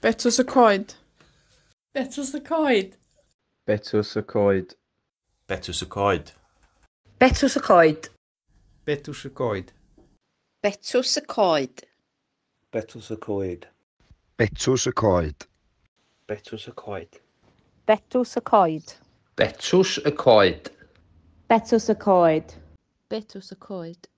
Betws y coed. Betws y coed. Betws y coed. Betws y coed. Betws y coed. Betws y coed. Betws y coed. Betws y coed. Betws y coed. Betws y coed. Betws y coed. Betws y coed. Betws y coed. Betws y coed.